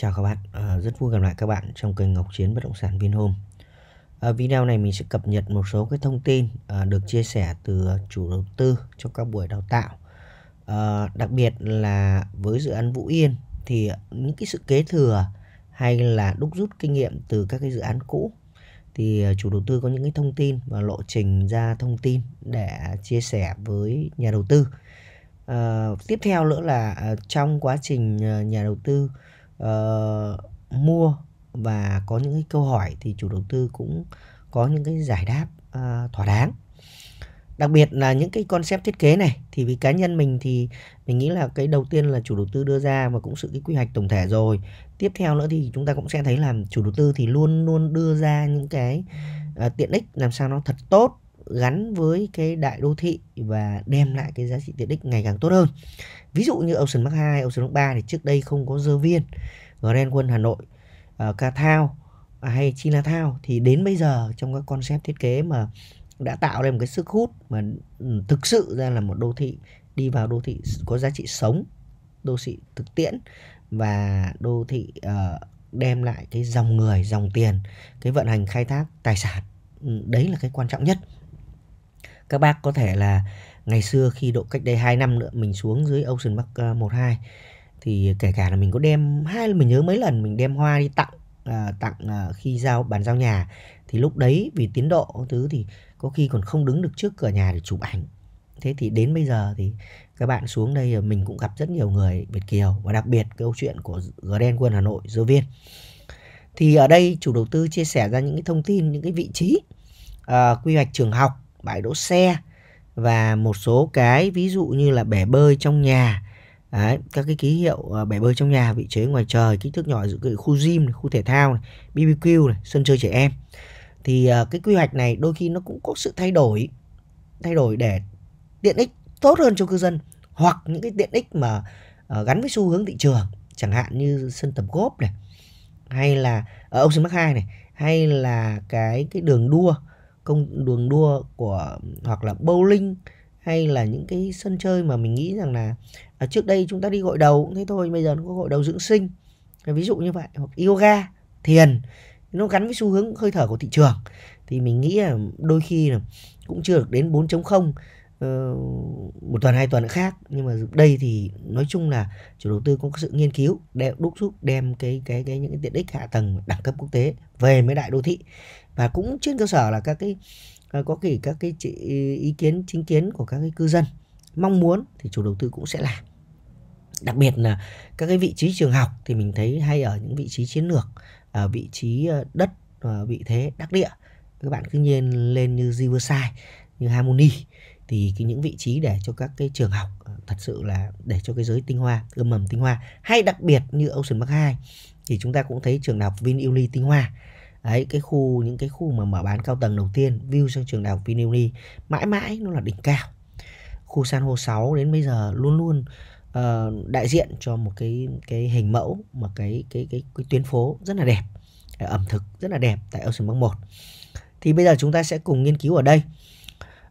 Chào các bạn, à, rất vui gặp lại các bạn trong kênh Ngọc Chiến Bất Động Sản Vinhome. À, video này mình sẽ cập nhật một số cái thông tin à, được chia sẻ từ chủ đầu tư trong các buổi đào tạo. À, đặc biệt là với dự án Vũ Yên thì những cái sự kế thừa hay là đúc rút kinh nghiệm từ các cái dự án cũ thì chủ đầu tư có những cái thông tin và lộ trình ra thông tin để chia sẻ với nhà đầu tư. À, tiếp theo nữa là trong quá trình nhà đầu tư uh, mua và có những cái câu hỏi thì chủ đầu tư cũng có những cái giải đáp uh, thỏa đáng đặc biệt là những cái concept thiết kế này thì vì cá nhân mình thì mình nghĩ là cái đầu tiên là chủ đầu tư đưa ra và cũng sự cái quy hoạch tổng thể rồi tiếp theo nữa thì chúng ta cũng sẽ thấy là chủ đầu tư thì luôn luôn đưa ra những cái uh, tiện ích làm sao nó thật tốt gắn với cái đại đô thị và đem lại cái giá trị tiện ích ngày càng tốt hơn ví dụ như Ocean Park 2, Ocean Park 3 thì trước đây không có dơ viên Grand Quân Hà Nội uh, Thao à, hay China Thao thì đến bây giờ trong các concept thiết kế mà đã tạo lên một cái sức hút mà ừ, thực sự ra là một đô thị đi vào đô thị có giá trị sống đô thị thực tiễn và đô thị uh, đem lại cái dòng người dòng tiền cái vận hành khai thác tài sản ừ, đấy là cái quan trọng nhất các bác có thể là ngày xưa khi độ cách đây 2 năm nữa mình xuống dưới Ocean Park 12 ờ, thì kể cả là mình có đem hai mình nhớ mấy lần mình đem hoa đi tặng à, tặng à, khi giao bàn giao nhà thì lúc đấy vì tiến độ thứ thì có khi còn không đứng được trước cửa nhà để chụp ảnh thế thì đến bây giờ thì các bạn xuống đây mình cũng gặp rất nhiều người Việt kiều và đặc biệt câu chuyện của Garden Quân Hà Nội Dơ Viên thì ở đây chủ đầu tư chia sẻ ra những cái thông tin những cái vị trí uh, quy hoạch trường học bãi đỗ xe và một số cái ví dụ như là bể bơi trong nhà Đấy, các cái ký hiệu à, bể bơi trong nhà vị trí ngoài trời kích thước nhỏ dự khu gym khu thể thao này, bbq này, sân chơi trẻ em thì à, cái quy hoạch này đôi khi nó cũng có sự thay đổi thay đổi để tiện ích tốt hơn cho cư dân hoặc những cái tiện ích mà à, gắn với xu hướng thị trường chẳng hạn như sân tập gốp này hay là ở Ocean Park hai này hay là cái cái đường đua công đường đua của hoặc là bowling hay là những cái sân chơi mà mình nghĩ rằng là à, trước đây chúng ta đi gội đầu cũng thế thôi bây giờ nó có gội đầu dưỡng sinh ví dụ như vậy hoặc yoga thiền nó gắn với xu hướng hơi thở của thị trường thì mình nghĩ là đôi khi là cũng chưa được đến 4.0 Ờ, một tuần hai tuần khác nhưng mà đây thì nói chung là chủ đầu tư cũng có sự nghiên cứu để đúc rút đem cái cái cái những cái tiện ích hạ tầng đẳng cấp quốc tế về mấy đại đô thị và cũng trên cơ sở là các cái à, có kể các cái ý kiến chính kiến của các cái cư dân mong muốn thì chủ đầu tư cũng sẽ làm đặc biệt là các cái vị trí trường học thì mình thấy hay ở những vị trí chiến lược ở vị trí ờ, đất ờ, vị thế đắc địa các bạn cứ nhiên lên như Riverside như Harmony thì cái những vị trí để cho các cái trường học ờ, thật sự là để cho cái giới tinh hoa ươm mầm tinh hoa hay đặc biệt như Ocean Park 2 thì chúng ta cũng thấy trường đại học VinUni tinh hoa ấy cái khu những cái khu mà mở bán cao tầng đầu tiên view sang trường đại học VinUni mãi mãi nó là đỉnh cao khu san hô 6 đến bây giờ luôn luôn uh, đại diện cho một cái cái hình mẫu mà cái cái cái, cái tuyến phố rất là đẹp ẩm thực rất là đẹp tại Ocean Park 1 thì bây giờ chúng ta sẽ cùng nghiên cứu ở đây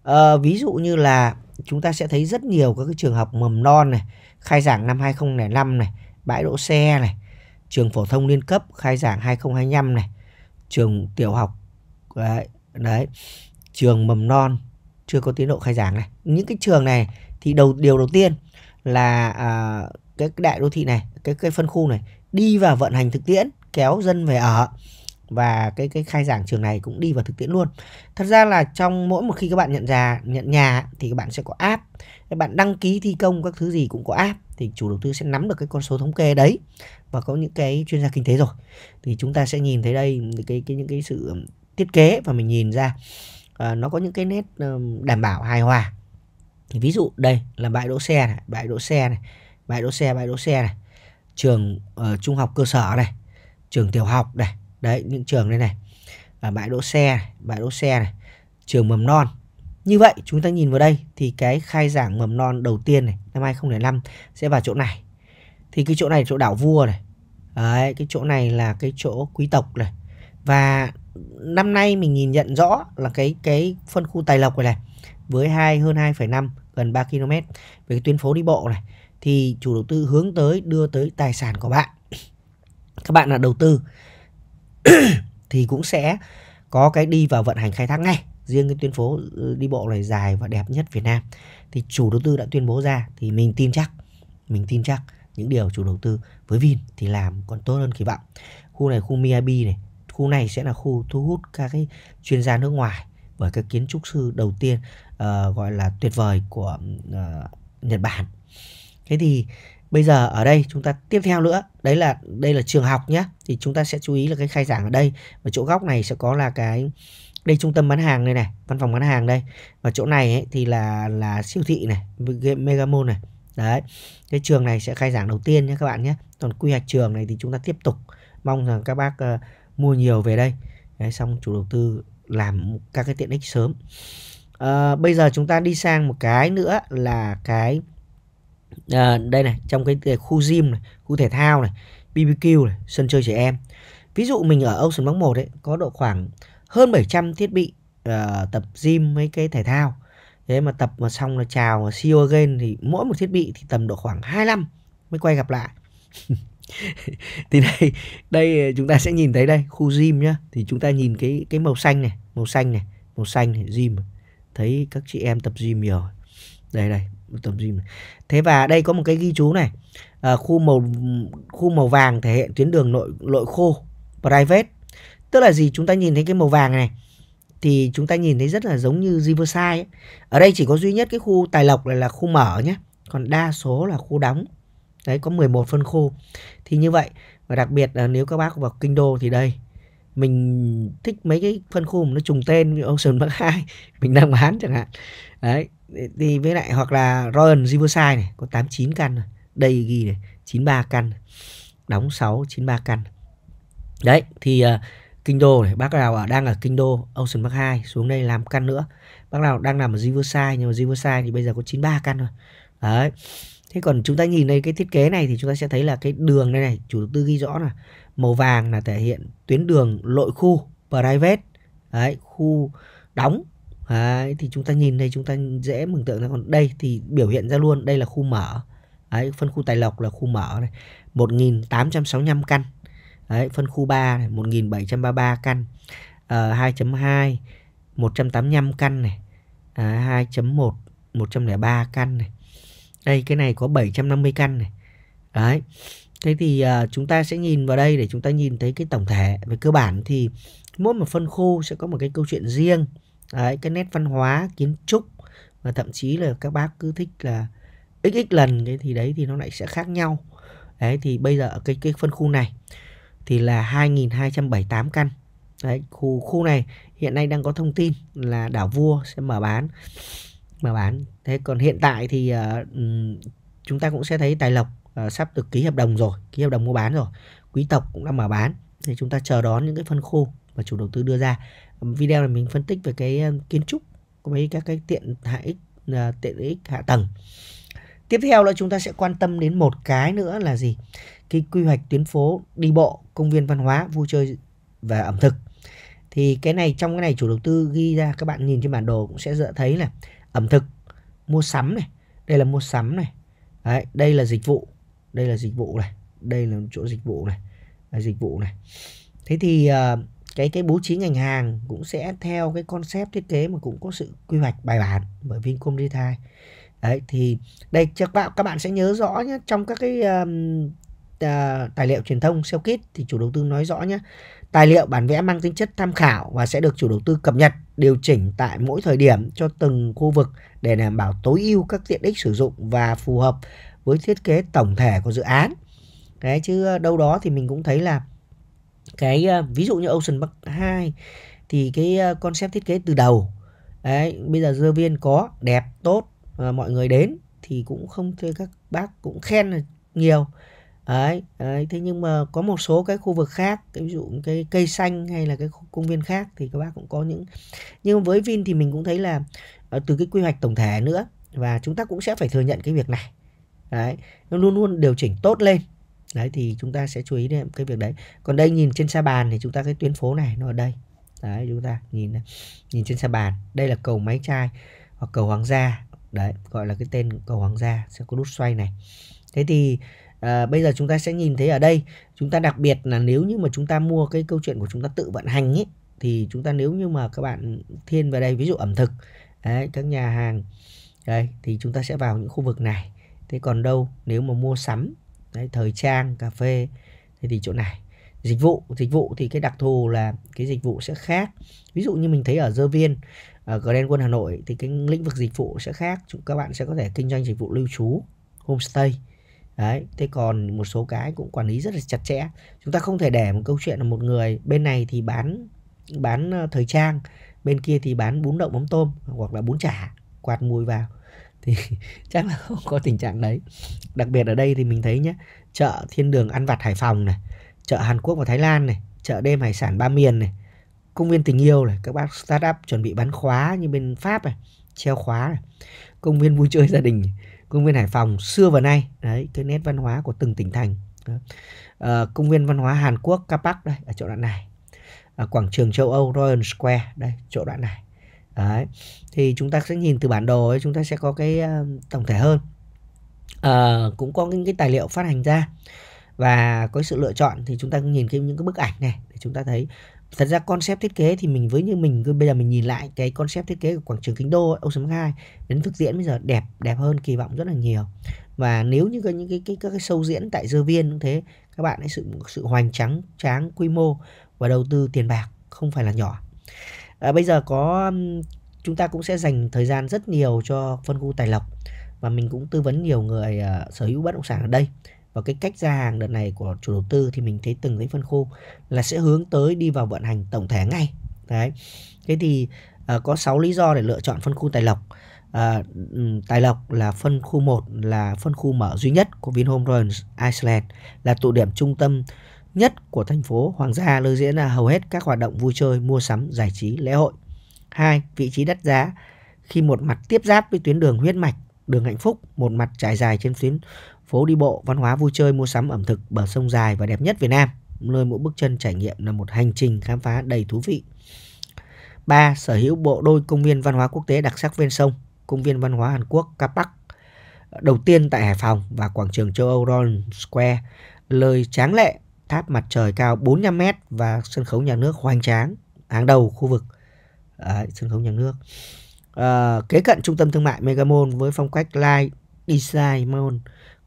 à, ví dụ như là chúng ta sẽ thấy rất nhiều các cái trường học mầm non này khai giảng năm 2005 này bãi đỗ xe này trường phổ thông liên cấp khai giảng 2025 này trường tiểu học đấy, đấy trường mầm non chưa có tiến độ khai giảng này những cái trường này thì đầu điều đầu tiên là à, cái đại đô thị này cái cái phân khu này đi vào vận hành thực tiễn kéo dân về ở và cái cái khai giảng trường này cũng đi vào thực tiễn luôn thật ra là trong mỗi một khi các bạn nhận ra nhận nhà thì các bạn sẽ có app các bạn đăng ký thi công các thứ gì cũng có app thì chủ đầu tư sẽ nắm được cái con số thống kê đấy và có những cái chuyên gia kinh tế rồi thì chúng ta sẽ nhìn thấy đây cái cái những cái sự thiết kế và mình nhìn ra uh, nó có những cái nét uh, đảm bảo hài hòa thì ví dụ đây là bãi đỗ xe này bãi đỗ xe này bãi đỗ xe bãi đỗ xe này trường uh, trung học cơ sở này trường tiểu học này đấy những trường đây này à, bãi đỗ xe bãi đỗ xe này trường mầm non như vậy chúng ta nhìn vào đây thì cái khai giảng mầm non đầu tiên này năm 2005 sẽ vào chỗ này thì cái chỗ này chỗ đảo vua này đấy, cái chỗ này là cái chỗ quý tộc này và năm nay mình nhìn nhận rõ là cái cái phân khu tài lộc này, này với hai hơn 2,5 gần 3 km về cái tuyến phố đi bộ này thì chủ đầu tư hướng tới đưa tới tài sản của bạn các bạn là đầu tư thì cũng sẽ có cái đi vào vận hành khai thác ngay riêng cái tuyến phố ừ, đi bộ này dài và đẹp nhất Việt Nam thì chủ đầu tư đã tuyên bố ra thì mình tin chắc mình tin chắc những điều chủ đầu tư với Vin thì làm còn tốt hơn kỳ vọng khu này khu miabi này khu này sẽ là khu thu hút các cái chuyên gia nước ngoài bởi các kiến trúc sư đầu tiên uh, gọi là tuyệt vời của uh, Nhật Bản thế thì Bây giờ ở đây chúng ta tiếp theo nữa, đấy là đây là trường học nhé. Thì chúng ta sẽ chú ý là cái khai giảng ở đây và chỗ góc này sẽ có là cái đây trung tâm bán hàng đây này, văn phòng bán hàng đây. Và chỗ này ấy, thì là là siêu thị này, Megamall này. Đấy. Cái trường này sẽ khai giảng đầu tiên nhé các bạn nhé. Còn quy hoạch trường này thì chúng ta tiếp tục mong rằng các bác uh, mua nhiều về đây. Đấy, xong chủ đầu tư làm các cái tiện ích sớm. À, bây giờ chúng ta đi sang một cái nữa là cái à, đây này trong cái khu gym này khu thể thao này BBQ này sân chơi trẻ em ví dụ mình ở Ocean Park một ấy có độ khoảng hơn 700 thiết bị à, tập gym mấy cái thể thao thế mà tập mà xong là chào mà see again thì mỗi một thiết bị thì tầm độ khoảng 25 mới quay gặp lại thì đây đây ờ, chúng ta sẽ nhìn thấy đây khu gym nhá thì chúng ta nhìn cái cái màu xanh này màu xanh này màu xanh này gym thấy các chị em tập gym nhiều đây đây tầm gym này. thế và đây có một cái ghi chú này à, khu màu khu màu vàng thể hiện tuyến đường nội nội khô private tức là gì chúng ta nhìn thấy cái màu vàng này thì chúng ta nhìn thấy rất là giống như Riverside ấy. ở đây chỉ có duy nhất cái khu tài lộc này là khu mở nhé còn đa số là khu đóng đấy có 11 phân khu thì như vậy và đặc biệt là nếu các bác vào kinh đô thì đây mình thích mấy cái phân khu mà nó trùng tên như Ocean Park 2 mình đang bán chẳng hạn đấy thì với lại hoặc là Royal Riverside này có 89 căn đây ghi này 93 căn đóng 6 93 căn đấy thì à, kinh đô này bác nào đang ở kinh đô Ocean Park 2 xuống đây làm căn nữa bác nào đang làm ở Riverside nhưng mà Riverside thì bây giờ có 93 căn rồi đấy thế còn chúng ta nhìn đây cái thiết kế này thì chúng ta sẽ thấy là cái đường đây này, này chủ đầu tư ghi rõ là màu vàng là thể hiện tuyến đường lội khu private đấy khu đóng Đấy, thì chúng ta nhìn đây chúng ta dễ mừng tượng ra còn đây thì biểu hiện ra luôn đây là khu mở Đấy, phân khu Tài Lộc là khu mở này 1865 căn Đấy, phân khu 3 này 1733 căn à, 2.2 185 căn này à, 2.1 103 căn này đây cái này có 750 căn này đấy thế thì à, chúng ta sẽ nhìn vào đây để chúng ta nhìn thấy cái tổng thể về cơ bản thì mỗi một phân khu sẽ có một cái câu chuyện riêng Đấy, cái nét văn hóa kiến trúc và thậm chí là các bác cứ thích là x x lần cái thì đấy thì nó lại sẽ khác nhau đấy thì bây giờ ở cái cái phân khu này thì là 2278 căn đấy khu khu này hiện nay đang có thông tin là đảo vua sẽ mở bán mở bán thế còn hiện tại thì uh, chúng ta cũng sẽ thấy tài lộc uh, sắp được ký hợp đồng rồi ký hợp đồng mua bán rồi quý tộc cũng đã mở bán thì chúng ta chờ đón những cái phân khu mà chủ đầu tư đưa ra video này mình phân tích về cái um, kiến trúc của mấy các cái tiện hạ ích à, tiện ích hạ tầng tiếp theo là chúng ta sẽ quan tâm đến một cái nữa là gì cái quy hoạch tuyến phố đi bộ công viên văn hóa vui chơi và ẩm thực thì cái này trong cái này chủ đầu tư ghi ra các bạn nhìn trên bản đồ cũng sẽ dựa thấy là ẩm thực mua sắm này đây là mua sắm này Đấy, đây là dịch vụ đây là dịch vụ này đây là chỗ dịch vụ này là dịch vụ này thế thì uh, cái cái bố trí ngành hàng cũng sẽ theo cái concept thiết kế mà cũng có sự quy hoạch bài bản bởi Vincom Retail đấy thì đây các bạn các bạn sẽ nhớ rõ nhé trong các cái um, uh, tài liệu truyền thông sell kit thì chủ đầu tư nói rõ nhé tài liệu bản vẽ mang tính chất tham khảo và sẽ được chủ đầu tư cập nhật điều chỉnh tại mỗi thời điểm cho từng khu vực để đảm bảo tối ưu các tiện ích sử dụng và phù hợp với thiết kế tổng thể của dự án đấy chứ ờ, đâu đó thì mình cũng thấy là cái à, ví dụ như Ocean Park 2 thì cái à, concept thiết kế từ đầu đấy bây giờ dơ viên có đẹp tốt à, mọi người đến thì cũng không chơi các bác cũng khen nhiều đấy, đấy thế nhưng mà có một số cái khu vực khác cái ví dụ cái cây xanh hay là cái công viên khác thì các bác cũng có những nhưng với Vin thì mình cũng thấy là à, từ cái quy hoạch tổng thể nữa và chúng ta cũng sẽ phải thừa nhận cái việc này đấy nó luôn luôn điều chỉnh tốt lên đấy thì chúng ta sẽ chú ý đến cái việc đấy còn đây nhìn trên xa bàn thì chúng ta cái tuyến phố này nó ở đây đấy chúng ta nhìn nhìn trên xa bàn đây là cầu máy trai hoặc cầu hoàng gia đấy gọi là cái tên cầu hoàng gia sẽ có nút xoay này thế thì à, bây giờ chúng ta sẽ nhìn thấy ở đây chúng ta đặc biệt là nếu như mà chúng ta mua cái câu chuyện của chúng ta tự vận hành ấy thì chúng ta nếu như mà các bạn thiên về đây ví dụ ẩm thực đấy, các nhà hàng đây thì chúng ta sẽ vào những khu vực này thế còn đâu nếu mà mua sắm Đấy, thời trang cà phê thế thì chỗ này dịch vụ dịch vụ thì cái đặc thù là cái dịch vụ sẽ khác ví dụ như mình thấy ở dơ viên ở Grand Quân Hà Nội thì cái lĩnh vực dịch vụ sẽ khác các bạn sẽ có thể kinh doanh dịch vụ lưu trú homestay đấy thế còn một số cái cũng quản lý rất là chặt chẽ chúng ta không thể để một câu chuyện là một người bên này thì bán bán ờ, thời trang bên kia thì bán bún đậu mắm tôm hoặc là bún chả quạt mùi vào thì chắc là không có tình trạng đấy đặc biệt ở đây thì mình thấy nhé chợ thiên đường ăn vặt hải phòng này chợ hàn quốc và thái lan này chợ đêm hải sản ba miền này công viên tình yêu này các bác start up chuẩn bị bán khóa như bên pháp này treo khóa này công viên vui chơi gia đình công viên hải phòng xưa và nay đấy cái nét văn hóa của từng tỉnh thành à, công viên văn hóa hàn quốc capac đây ở chỗ đoạn này à, quảng trường châu âu royal square đây chỗ đoạn này đấy thì chúng ta sẽ nhìn từ bản đồ ấy chúng ta sẽ có cái uh, tổng thể hơn uh, cũng có những cái tài liệu phát hành ra và có sự lựa chọn thì chúng ta nhìn thêm những cái bức ảnh này để chúng ta thấy thật ra concept thiết kế thì mình với như mình bây giờ mình nhìn lại cái concept thiết kế của quảng trường kính đô ông Ocean 2 đến thực diễn bây giờ đẹp đẹp hơn kỳ vọng rất là nhiều và nếu như có những cái, cái các cái sâu diễn tại dơ viên cũng thế các bạn hãy sự sự hoành tráng tráng quy mô và đầu tư tiền bạc không phải là nhỏ à, bây giờ có chúng ta cũng sẽ dành thời gian rất nhiều cho phân khu tài lộc và mình cũng tư vấn nhiều người uh, sở hữu bất động sản ở đây và cái cách ra hàng đợt này của chủ đầu tư thì mình thấy từng cái phân khu là sẽ hướng tới đi vào vận hành tổng thể ngay đấy thế thì uh, có 6 lý do để lựa chọn phân khu tài lộc uh, tài lộc là phân khu 1 là phân khu mở duy nhất của Vinhome Royal Iceland là tụ điểm trung tâm nhất của thành phố Hoàng gia nơi diễn là hầu hết các hoạt động vui chơi, mua sắm, giải trí, lễ hội. 2. Vị trí đắt giá khi một mặt tiếp giáp với tuyến đường huyết mạch, đường hạnh phúc, một mặt trải dài trên tuyến phố đi bộ, văn hóa vui chơi, mua sắm ẩm thực, bờ sông dài và đẹp nhất Việt Nam, nơi mỗi bước chân trải nghiệm là một hành trình khám phá đầy thú vị. 3. Sở hữu bộ đôi công viên văn hóa quốc tế đặc sắc ven sông, công viên văn hóa Hàn Quốc Kapak, đầu tiên tại Hải Phòng và quảng trường châu Âu Royal Square, lời tráng lệ tháp mặt trời cao 45 mét và sân khấu nhà nước hoành tráng, hàng đầu khu vực à, sân khấu nhà nước. À, kế cận trung tâm thương mại Megamall với phong cách light design mall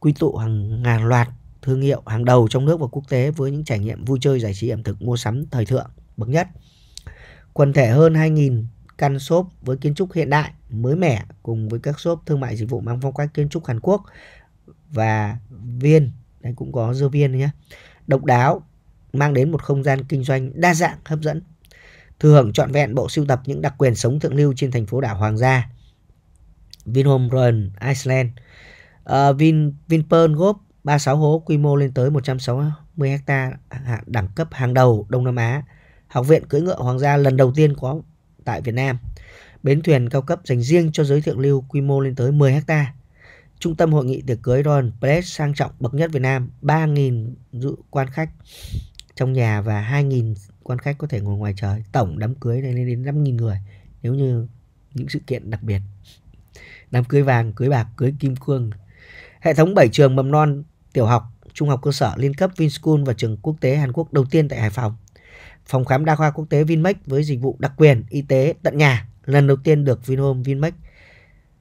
quy tụ hàng ngàn loạt thương hiệu hàng đầu trong nước và quốc tế với những trải nghiệm vui chơi giải trí ẩm thực mua sắm thời thượng bậc nhất. Quần thể hơn 2.000 căn shop với kiến trúc hiện đại, mới mẻ cùng với các shop thương mại dịch vụ mang phong cách kiến trúc Hàn Quốc và viên, đây cũng có dơ viên nhé độc đáo, mang đến một không gian kinh doanh đa dạng, hấp dẫn. Thừa hưởng trọn vẹn bộ sưu tập những đặc quyền sống thượng lưu trên thành phố đảo Hoàng Gia. Vinhome Run Iceland uh, Vin, Vinpearl Group 36 hố quy mô lên tới 160 ha đẳng cấp hàng đầu Đông Nam Á. Học viện cưỡi ngựa Hoàng gia lần đầu tiên có tại Việt Nam. Bến thuyền cao cấp dành riêng cho giới thượng lưu quy mô lên tới 10 hecta Trung tâm hội nghị tiệc cưới Royal Palace sang trọng bậc nhất Việt Nam, 3.000 dự quan khách trong nhà và 2.000 quan khách có thể ngồi ngoài trời. Tổng đám cưới này lên đến 5.000 người nếu như những sự kiện đặc biệt. Đám cưới vàng, cưới bạc, cưới kim cương. Hệ thống 7 trường mầm non, tiểu học, trung học cơ sở liên cấp Vinschool và trường quốc tế Hàn Quốc đầu tiên tại Hải Phòng. Phòng khám đa khoa quốc tế Vinmec với dịch vụ đặc quyền y tế tận nhà lần đầu tiên được Vinhome Vinmec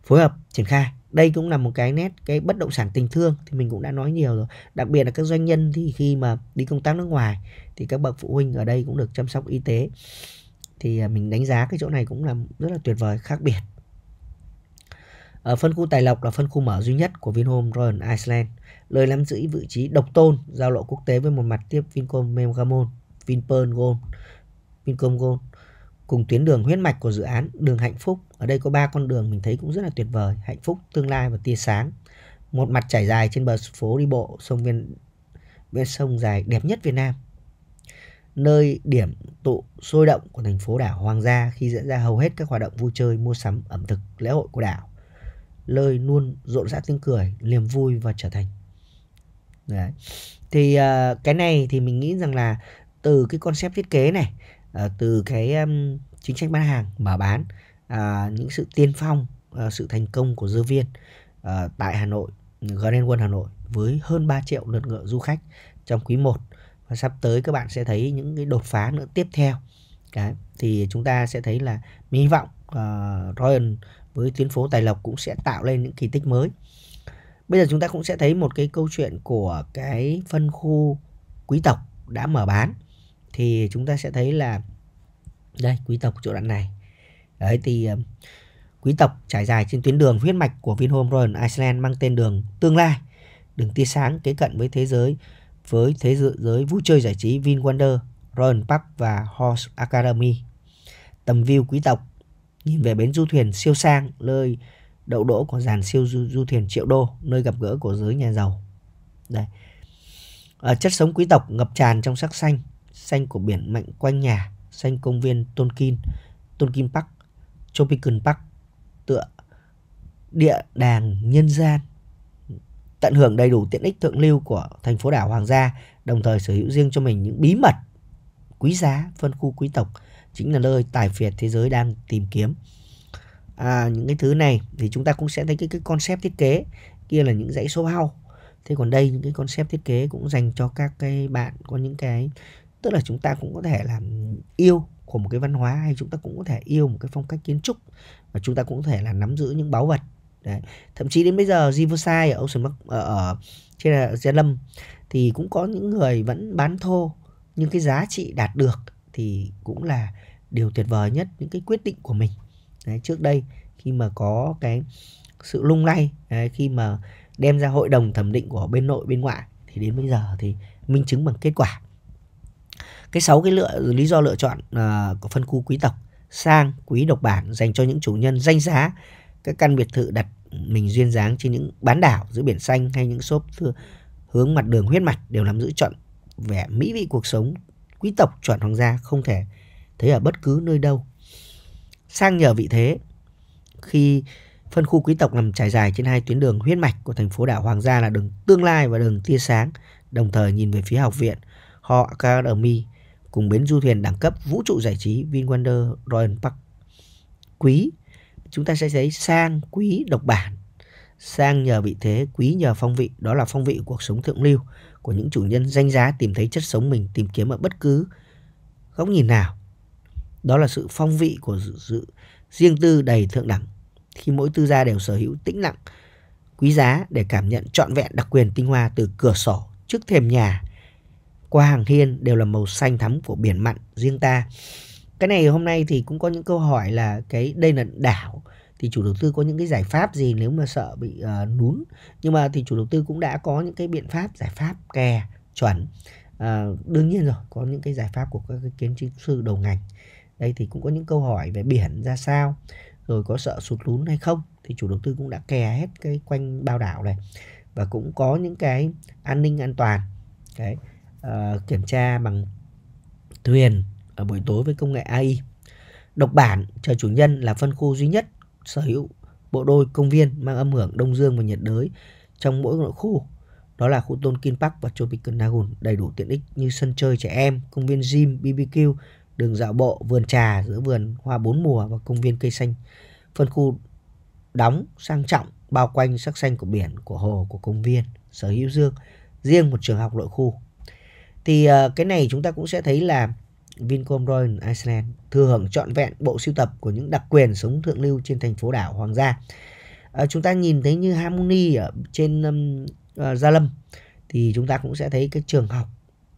phối hợp triển khai đây cũng là một cái nét cái bất động sản tình thương thì mình cũng đã nói nhiều rồi đặc biệt là các doanh nhân thì khi mà đi công tác nước ngoài thì các bậc phụ huynh ở đây cũng được chăm sóc y tế thì à, mình đánh giá cái chỗ này cũng là rất là tuyệt vời khác biệt ở phân khu Tài Lộc là phân khu mở duy nhất của Vinhome Royal Iceland, lời nắm giữ vị trí độc tôn giao lộ quốc tế với một mặt tiếp Vincom Megamall, Vinpearl Gold, Vincom Gold cùng tuyến đường huyết mạch của dự án đường hạnh phúc ở đây có ba con đường mình thấy cũng rất là tuyệt vời hạnh phúc tương lai và tia sáng một mặt trải dài trên bờ phố đi bộ sông viên bên sông dài đẹp nhất Việt Nam nơi điểm tụ sôi động của thành phố đảo Hoàng Gia khi diễn ra hầu hết các hoạt động vui chơi, mua sắm, ẩm thực, lễ hội của đảo. lời luôn rộn rã tiếng cười, niềm vui và trở thành. Đấy. Thì uh, cái này thì mình nghĩ rằng là từ cái concept thiết kế này Ờ, từ cái um, chính sách bán hàng mở bán uh, những sự tiên phong uh, sự thành công của dơ viên uh, tại Hà Nội garden World Hà Nội với hơn 3 triệu lượt ngựa du khách trong quý 1 và sắp tới các bạn sẽ thấy những cái đột phá nữa tiếp theo cái thì chúng ta sẽ thấy là hy vọng uh, Royal với tuyến phố Tài Lộc cũng sẽ tạo lên những kỳ tích mới bây giờ chúng ta cũng sẽ thấy một cái câu chuyện của cái phân khu quý tộc đã mở bán thì chúng ta sẽ thấy là đây quý tộc chỗ đoạn này đấy thì ờ, quý tộc trải dài trên tuyến đường huyết mạch của Vinhome Royal Iceland mang tên đường tương lai đường tia sáng kế cận với thế giới với thế giới vui chơi giải trí Vin Wonder Royal Park và Horse Academy tầm view quý tộc nhìn về bến du thuyền siêu sang nơi đậu đỗ của dàn siêu du, du thuyền triệu đô nơi gặp gỡ của giới nhà giàu đây à, chất sống quý tộc ngập tràn trong sắc xanh xanh của biển mạnh quanh nhà, xanh công viên Tonkin, Tonkin Park, Tropical Park, tựa địa đàng nhân gian. Tận hưởng đầy đủ tiện ích thượng lưu của thành phố đảo Hoàng gia, đồng thời sở hữu riêng cho mình những bí mật quý giá phân khu quý tộc chính là nơi tài phiệt thế giới đang tìm kiếm à, những cái thứ này thì chúng ta cũng sẽ thấy cái, cái concept thiết kế kia là những dãy số hao thế còn đây những cái concept thiết kế cũng dành cho các cái bạn có những cái tức là chúng ta cũng có thể là yêu của một cái văn hóa hay chúng ta cũng có thể yêu một cái phong cách kiến trúc và chúng ta cũng có thể là nắm giữ những báu vật Đấy. thậm chí đến bây giờ Riverside ở Ocean Park, ở, ở trên là Gia Lâm thì cũng có những người vẫn bán thô nhưng cái giá trị đạt được thì cũng là điều tuyệt vời nhất những cái quyết định của mình Đấy, trước đây khi mà có cái sự lung lay đấy, khi mà đem ra hội đồng thẩm định của bên nội bên ngoại thì đến bây giờ thì minh chứng bằng kết quả cái sáu cái lựa lý do lựa chọn uh, của phân khu quý tộc sang quý độc bản dành cho những chủ nhân danh giá các căn biệt thự đặt mình duyên dáng trên những bán đảo giữa biển xanh hay những xốp thưa, hướng mặt đường huyết mạch đều nắm giữ chọn vẻ mỹ vị cuộc sống quý tộc chuẩn hoàng gia không thể thấy ở bất cứ nơi đâu sang nhờ vị thế khi phân khu quý tộc nằm trải dài trên hai tuyến đường huyết mạch của thành phố đảo Hoàng gia là đường Tương Lai và đường Tia Sáng, đồng thời nhìn về phía học viện Họ Academy cùng bến du thuyền đẳng cấp vũ trụ giải trí VinWonder Royal Park. Quý, chúng ta sẽ thấy sang quý độc bản. Sang nhờ vị thế, quý nhờ phong vị, đó là phong vị cuộc sống thượng lưu của những chủ nhân danh giá tìm thấy chất sống mình tìm kiếm ở bất cứ góc nhìn nào. Đó là sự phong vị của sự riêng tư đầy thượng đẳng khi mỗi tư gia đều sở hữu tĩnh lặng quý giá để cảm nhận trọn vẹn đặc quyền tinh hoa từ cửa sổ trước thềm nhà qua hàng thiên đều là màu xanh thắm của biển mặn riêng ta cái này hôm nay thì cũng có những câu hỏi là cái đây là đảo thì chủ đầu tư có những cái giải pháp gì nếu mà sợ bị uh, lún nhưng mà thì chủ đầu tư cũng đã có những cái biện pháp giải pháp kè chuẩn à, đương nhiên rồi có những cái giải pháp của các kiến trúc sư đầu ngành đây thì cũng có những câu hỏi về biển ra sao rồi có sợ sụt lún hay không thì chủ đầu tư cũng đã kè hết cái quanh bao đảo này và cũng có những cái an ninh an toàn đấy Ờ, kiểm tra bằng thuyền ở buổi tối với công nghệ AI. Độc Bản, Trời Chủ Nhân là phân khu duy nhất sở hữu bộ đôi công viên mang âm hưởng Đông Dương và nhiệt đới trong mỗi nội khu. Đó là khu Tonkin Park và Tropical Lagoon đầy đủ tiện ích như sân chơi trẻ em, công viên gym, BBQ, đường dạo bộ, vườn trà giữa vườn hoa bốn mùa và công viên cây xanh. Phân khu đóng sang trọng bao quanh sắc xanh của biển, của hồ, của công viên, sở hữu dương, riêng một trường học nội khu thì ờ, cái này chúng ta cũng sẽ thấy là Vincom Royal Iceland thừa hưởng trọn vẹn bộ sưu tập của những đặc quyền sống thượng lưu trên thành phố đảo Hoàng Gia. À, chúng ta nhìn thấy như Harmony ở trên um, uh, Gia Lâm thì chúng ta cũng sẽ thấy cái trường học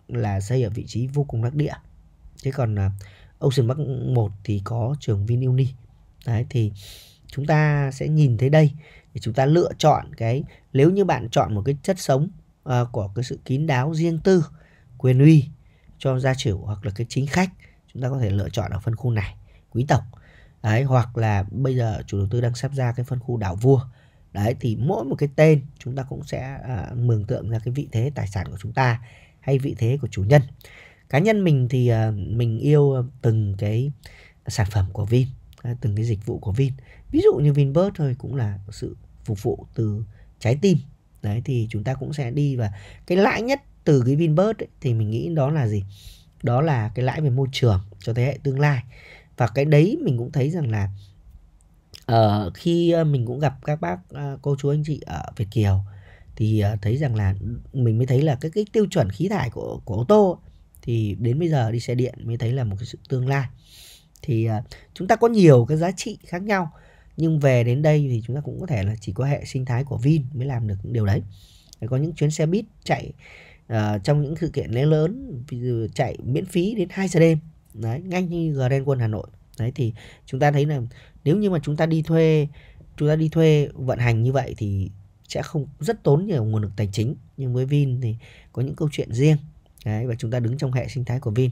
là xây ở vị trí vô cùng đắc địa. Thế còn uh, Ocean Park 1 thì có trường VinUni. Đấy thì chúng ta sẽ nhìn thấy đây để chúng ta lựa chọn cái nếu như bạn chọn một cái chất sống uh, của cái sự kín đáo riêng tư uh, quyền uy cho gia chủ hoặc là cái chính khách chúng ta có thể lựa chọn ở phân khu này quý tộc đấy hoặc là bây giờ chủ đầu tư đang sắp ra cái phân khu đảo vua đấy thì mỗi một cái tên chúng ta cũng sẽ à, mường tượng ra cái vị thế tài sản của chúng ta hay vị thế của chủ nhân cá nhân mình thì à, mình yêu từng cái sản phẩm của Vin à, từng cái dịch vụ của Vin ví dụ như Vinbus thôi cũng là sự phục vụ từ trái tim đấy thì chúng ta cũng sẽ đi và cái lãi nhất từ cái Vinbird ấy, thì mình nghĩ đó là gì đó là cái lãi về môi trường cho thế hệ tương lai và cái đấy mình cũng thấy rằng là uh, khi ờ, mình cũng gặp các bác uh, cô chú anh chị ở Việt Kiều thì uh, thấy rằng là mình mới thấy là cái cái tiêu chuẩn khí thải của của ô tô thì đến bây giờ đi xe điện mới thấy là một cái sự tương lai thì uh, chúng ta có nhiều cái giá trị khác nhau nhưng về đến đây thì chúng ta cũng có thể là chỉ có hệ sinh thái của Vin mới làm được điều đấy có những chuyến xe buýt chạy à, trong những sự kiện lễ lớn chạy miễn phí đến 2 giờ đêm đấy ngay như Grand Quân Hà Nội đấy thì chúng ta thấy là nếu như mà chúng ta đi thuê chúng ta đi thuê vận hành như vậy thì sẽ không rất tốn nhiều nguồn lực tài chính nhưng với Vin thì có những câu chuyện riêng đấy và chúng ta đứng trong hệ sinh thái của Vin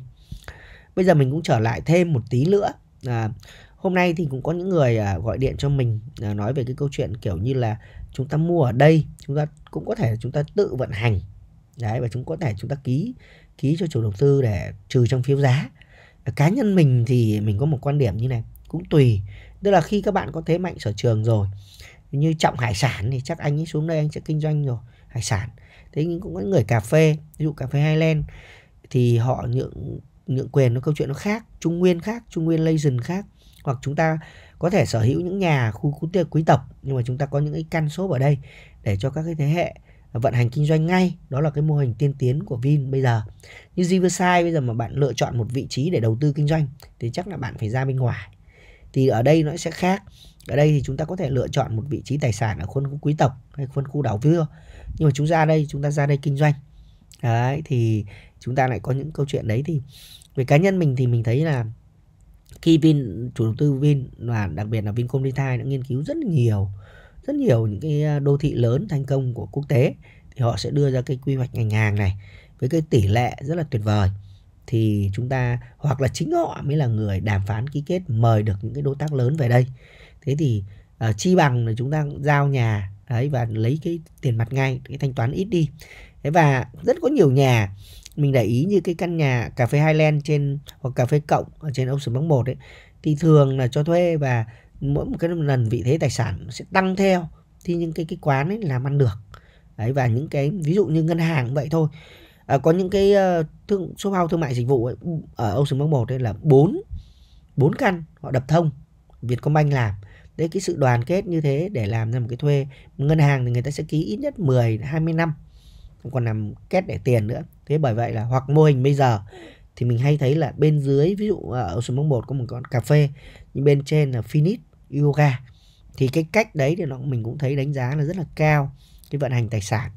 bây giờ mình cũng trở lại thêm một tí nữa à, hôm nay thì cũng có những người à, gọi điện cho mình à, nói về cái câu chuyện kiểu như là chúng ta mua ở đây chúng ta cũng có thể chúng ta tự vận hành đấy và chúng có thể chúng ta ký ký cho chủ đầu tư để trừ trong phiếu giá cá nhân mình thì mình có một quan điểm như này cũng tùy tức là khi các bạn có thế mạnh sở trường rồi như trọng hải sản thì chắc anh ấy xuống đây anh sẽ kinh doanh rồi hải sản thế nhưng cũng có người cà phê ví dụ cà phê Highland thì họ nhượng nhượng quyền nó câu chuyện nó khác trung nguyên khác trung nguyên legend khác hoặc chúng ta có thể sở hữu những nhà khu, khu quý tộc nhưng mà chúng ta có những cái căn số ở đây để cho các cái thế hệ vận hành kinh doanh ngay đó là cái mô hình tiên tiến của Vin bây giờ như Riverside bây giờ mà bạn lựa chọn một vị trí để đầu tư kinh doanh thì chắc là bạn phải ra bên ngoài thì ở đây nó sẽ khác ở đây thì chúng ta có thể lựa chọn một vị trí tài sản ở khuôn khu quý tộc hay khuôn khu đảo vua nhưng mà chúng ra đây chúng ta ra đây kinh doanh đấy thì chúng ta lại có những câu chuyện đấy thì về cá nhân mình thì mình thấy là khi Vin chủ đầu tư Vin và đặc biệt là Vincom Retail đã nghiên cứu rất nhiều rất nhiều những cái đô thị lớn thành công của quốc tế thì họ sẽ đưa ra cái quy hoạch ngành hàng này với cái tỷ lệ rất là tuyệt vời thì chúng ta hoặc là chính họ mới là người đàm phán ký kết mời được những cái đối tác lớn về đây thế thì uh, chi bằng là chúng ta giao nhà đấy và lấy cái tiền mặt ngay cái thanh toán ít đi thế và rất có nhiều nhà mình để ý như cái căn nhà cà phê Highland trên hoặc cà phê cộng ở trên Ocean Park 1 ấy thì thường là cho thuê và mỗi một cái lần vị thế tài sản sẽ tăng theo thì những cái cái quán ấy làm ăn được đấy và những cái ví dụ như ngân hàng vậy thôi à, có những cái uh, thương số hao thương mại dịch vụ ấy, ừ, ở Ocean Bank 1 đây là bốn bốn căn họ đập thông Vietcombank làm đấy cái sự đoàn kết như thế để làm ra một cái thuê ngân hàng thì người ta sẽ ký ít nhất 10 20 năm còn làm két để tiền nữa thế bởi vậy là hoặc mô hình bây giờ thì mình hay thấy là bên dưới ví dụ ở ờ, Ocean Bank 1 có một con cà phê nhưng bên trên là Finis yoga thì cái cách đấy thì nó mình cũng thấy đánh giá là rất là cao cái vận hành tài sản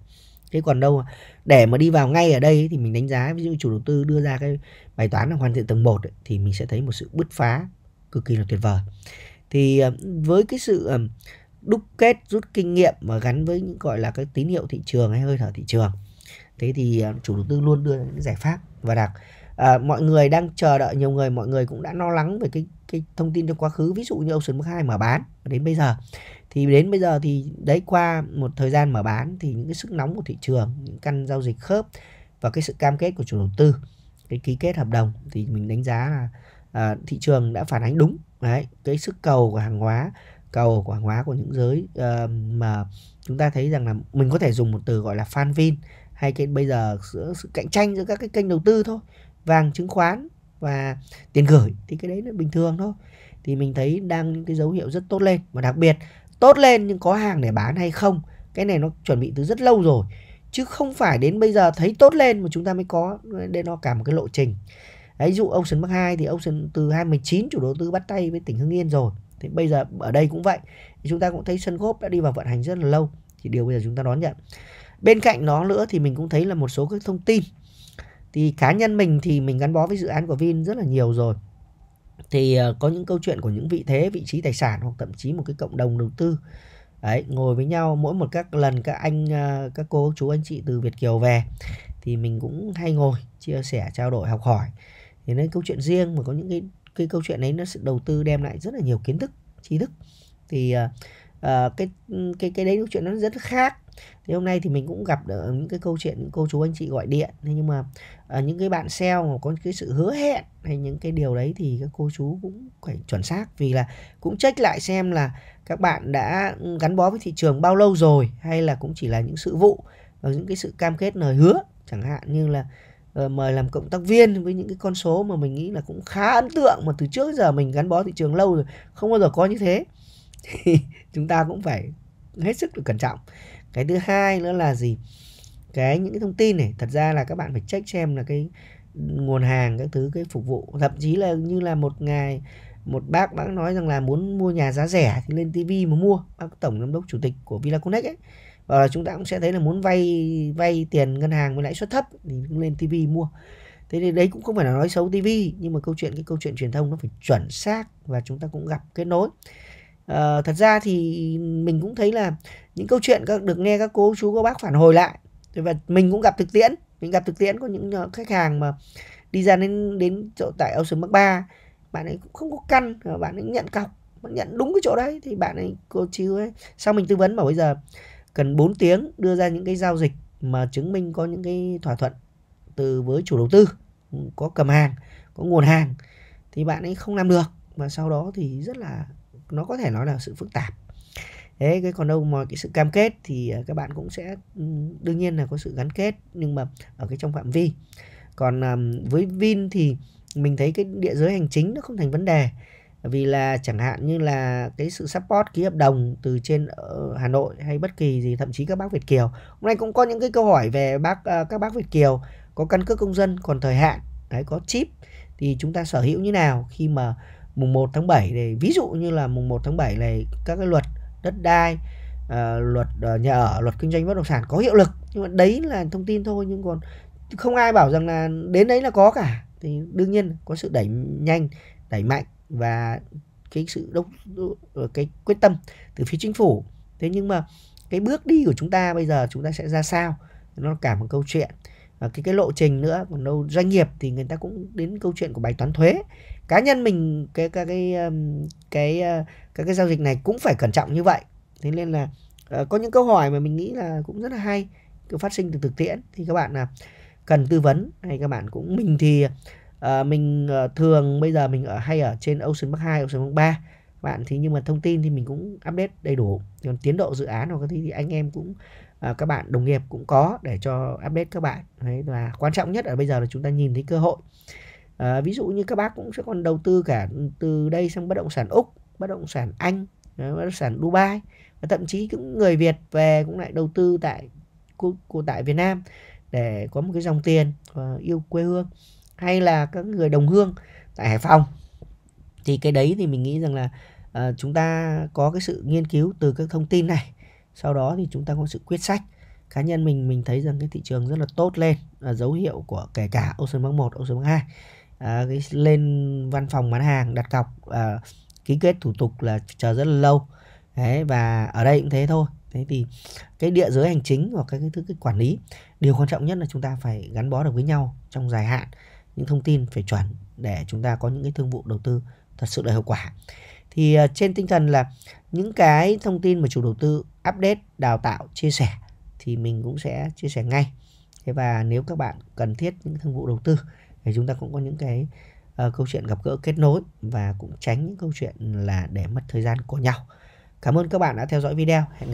thế còn đâu để mà đi vào ngay ở đây thì mình đánh giá ví dụ chủ đầu tư đưa ra cái bài toán là hoàn thiện tầng 1 thì mình sẽ thấy một sự bứt phá cực kỳ là tuyệt vời thì ờ, với cái sự ờ, đúc kết rút kinh nghiệm và gắn với những gọi là cái tín hiệu thị trường hay hơi thở thị trường thế thì ờ, chủ đầu tư luôn đưa ra những giải pháp và đặc à, mọi người đang chờ đợi nhiều người mọi người cũng đã lo lắng về cái cái thông tin trong quá khứ ví dụ như Ocean Park 2 mở bán đến bây giờ thì đến bây giờ thì đấy qua một thời gian mở bán thì những cái sức nóng của thị trường những căn giao dịch khớp và cái sự cam kết của chủ đầu tư cái ký kết hợp đồng thì mình đánh giá là à, thị trường đã phản ánh đúng đấy cái sức cầu của hàng hóa cầu của hàng hóa của những giới uh, mà chúng ta thấy rằng là mình có thể dùng một từ gọi là fan vin hay cái bây giờ giữa sự cạnh tranh giữa các cái kênh đầu tư thôi vàng chứng khoán và tiền gửi thì cái đấy là bình thường thôi thì mình thấy đang những cái dấu hiệu rất tốt lên và đặc biệt tốt lên nhưng có hàng để bán hay không cái này nó chuẩn bị từ rất lâu rồi chứ không phải đến bây giờ thấy tốt lên mà chúng ta mới có nên nó cả một cái lộ trình ví dụ Ocean Park 2 thì Ocean từ 2019 chủ đầu tư bắt tay với tỉnh Hưng Yên rồi thì bây giờ ở đây cũng vậy chúng ta cũng thấy sân góp đã đi vào vận hành rất là lâu thì điều bây giờ chúng ta đón nhận bên cạnh đó nữa thì mình cũng thấy là một số các thông tin thì cá nhân mình thì mình gắn bó với dự án của Vin rất là nhiều rồi thì ờ, có những câu chuyện của những vị thế vị trí tài sản hoặc thậm chí một cái cộng đồng đầu tư đấy ngồi với nhau mỗi một các lần các anh ờ, các cô chú anh chị từ Việt kiều về thì mình cũng hay ngồi chia sẻ trao đổi học hỏi thì nên câu chuyện riêng mà có những cái cái câu chuyện đấy nó sẽ đầu tư đem lại rất là nhiều kiến thức tri thức thì uh, cái cái cái đấy câu chuyện nó rất khác thì hôm nay thì mình cũng gặp được những cái câu chuyện những cô chú anh chị gọi điện thế nhưng mà à, những cái bạn sale mà có cái sự hứa hẹn hay những cái điều đấy thì các cô chú cũng phải chuẩn xác vì là cũng check lại xem là các bạn đã ừ, gắn bó với thị trường bao lâu rồi hay là cũng chỉ là những sự vụ và những cái sự cam kết lời hứa chẳng hạn như là ờ, mời làm cộng tác viên với những cái con số mà mình nghĩ là cũng khá ấn tượng mà từ trước giờ mình gắn bó thị trường lâu rồi không bao giờ có như thế thì chúng ta cũng phải hết sức được cẩn trọng cái thứ hai nữa là gì cái những cái thông tin này thật ra là các bạn phải check xem là cái nguồn hàng các thứ cái phục vụ thậm chí là như là một ngày một bác bác nói rằng là muốn mua nhà giá rẻ thì lên tivi mà mua bác tổng giám đốc chủ tịch của Vinaconex ấy và chúng ta cũng sẽ thấy là muốn vay vay tiền ngân hàng với lãi suất thấp thì cũng lên tivi mua thế thì đấy cũng không phải là nói xấu tivi nhưng mà câu chuyện cái câu chuyện truyền thông nó phải chuẩn xác và chúng ta cũng gặp kết nối à, thật ra thì mình cũng thấy là những câu chuyện các được nghe các cô chú các bác phản hồi lại và mình cũng gặp thực tiễn mình gặp thực tiễn có những khách hàng mà đi ra đến đến chỗ tại Ocean Park 3 bạn ấy cũng không có căn ờ, bạn ấy nhận cọc bạn nhận đúng cái chỗ đấy thì bạn ấy cô chiêu ấy sau mình tư vấn bảo bây giờ cần 4 tiếng đưa ra những cái giao dịch mà chứng minh có những cái thỏa thuận từ với chủ đầu tư ừ, có cầm hàng có nguồn hàng thì bạn ấy không làm được và sau đó thì rất là nó có thể nói là sự phức tạp thế cái còn đâu mọi cái sự cam kết thì à, các bạn cũng sẽ ừ, đương nhiên là có sự gắn kết nhưng mà ở cái trong phạm vi còn à, với vin thì mình thấy cái địa giới hành chính nó không thành vấn đề vì là chẳng hạn như là cái sự support ký hợp đồng từ trên ở Hà Nội hay bất kỳ gì thậm chí các bác Việt kiều hôm nay cũng có những cái câu hỏi về bác à, các bác Việt kiều có căn cước công dân còn thời hạn đấy có chip thì chúng ta sở hữu như nào khi mà mùng 1 tháng 7 để ví dụ như là mùng 1 tháng 7 này các cái luật đất đai à, luật à, nhà ở luật kinh doanh bất động sản có hiệu lực nhưng mà đấy là thông tin thôi nhưng còn không ai bảo rằng là đến đấy là có cả thì đương nhiên có sự đẩy nhanh đẩy mạnh và cái sự đốc ờ, cái quyết tâm từ phía chính phủ thế nhưng mà cái bước đi của chúng ta bây giờ chúng ta sẽ ra sao nó cả một câu chuyện và cái cái lộ trình nữa còn đâu doanh nghiệp thì người ta cũng đến câu chuyện của bài toán thuế cá nhân mình cái cái cái cái ờ, cái, cái, giao dịch này cũng phải cẩn trọng như vậy thế nên là ờ, có những câu hỏi mà mình nghĩ là cũng rất là hay cứ phát sinh từ thực tiễn thì các bạn là cần tư vấn hay các bạn cũng mình thì uh, mình uh, thường bây giờ mình ở hay ở trên Ocean Park 2, Ocean Park 3 bạn thì nhưng mà thông tin thì mình cũng update đầy đủ còn tiến độ dự án hoặc cái thì anh em cũng uh, các bạn đồng nghiệp cũng có để cho update các bạn đấy và quan trọng nhất ở bây giờ là chúng ta nhìn thấy cơ hội à, ví dụ như các bác cũng sẽ còn đầu tư cả từ đây sang bất động sản úc bất động sản anh ờ, bất động sản dubai và thậm chí cũng người việt về cũng lại đầu tư tại của, của tại việt nam để có một cái dòng tiền và ờ, yêu quê hương hay là các người đồng hương tại hải phòng thì cái đấy thì mình nghĩ rằng là à, chúng ta có cái sự nghiên cứu từ các thông tin này sau đó thì chúng ta có sự quyết sách cá nhân mình mình thấy rằng cái thị trường rất là tốt lên là dấu hiệu của kể cả Ocean Bank 1, Ocean Bank 2 Ờ, cái lên văn phòng bán hàng đặt cọc à, ký kết thủ tục là chờ rất là lâu đấy và ở đây cũng thế thôi thế thì cái địa giới hành chính hoặc cái cái thứ cái quản lý điều quan trọng nhất là chúng ta phải gắn bó được với nhau trong dài hạn những thông tin phải chuẩn để chúng ta có những cái thương vụ đầu tư thật sự là hiệu quả thì ờ, trên tinh thần là những cái thông tin mà chủ đầu tư update đào tạo chia sẻ thì mình cũng sẽ chia sẻ ngay thế và nếu các bạn cần thiết những thương vụ đầu tư thì chúng ta cũng có những cái uh, câu chuyện gặp gỡ kết nối và cũng tránh những câu chuyện là để mất thời gian của nhau cảm ơn các bạn đã theo dõi video hẹn gặp